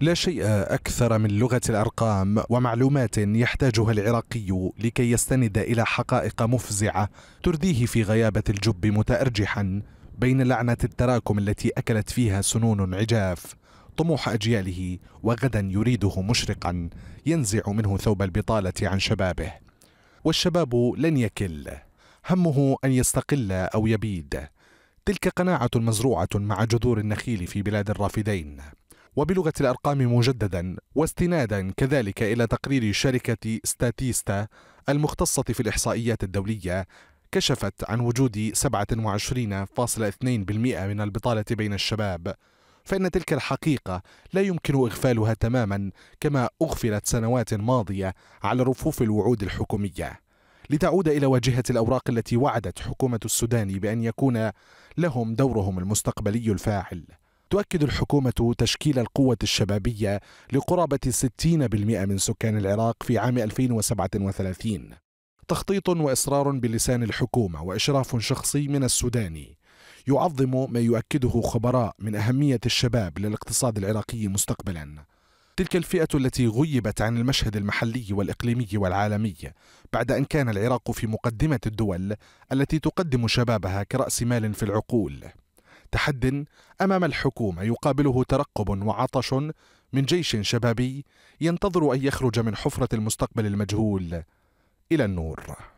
لا شيء أكثر من لغة الأرقام ومعلومات يحتاجها العراقي لكي يستند إلى حقائق مفزعة ترديه في غيابة الجب متأرجحا بين لعنة التراكم التي أكلت فيها سنون عجاف طموح أجياله وغدا يريده مشرقا ينزع منه ثوب البطالة عن شبابه والشباب لن يكل همه أن يستقل أو يبيد تلك قناعة مزروعة مع جذور النخيل في بلاد الرافدين وبلغة الأرقام مجددا واستنادا كذلك إلى تقرير شركة ستاتيستا المختصة في الإحصائيات الدولية كشفت عن وجود 27.2% من البطالة بين الشباب فإن تلك الحقيقة لا يمكن إغفالها تماما كما أغفلت سنوات ماضية على رفوف الوعود الحكومية لتعود إلى واجهة الأوراق التي وعدت حكومة السودان بأن يكون لهم دورهم المستقبلي الفاعل تؤكد الحكومة تشكيل القوة الشبابية لقرابة 60% من سكان العراق في عام 2037 تخطيط وإصرار بلسان الحكومة وإشراف شخصي من السوداني يعظم ما يؤكده خبراء من أهمية الشباب للاقتصاد العراقي مستقبلا تلك الفئة التي غيبت عن المشهد المحلي والإقليمي والعالمي بعد أن كان العراق في مقدمة الدول التي تقدم شبابها كرأس مال في العقول تحد امام الحكومه يقابله ترقب وعطش من جيش شبابي ينتظر ان يخرج من حفره المستقبل المجهول الى النور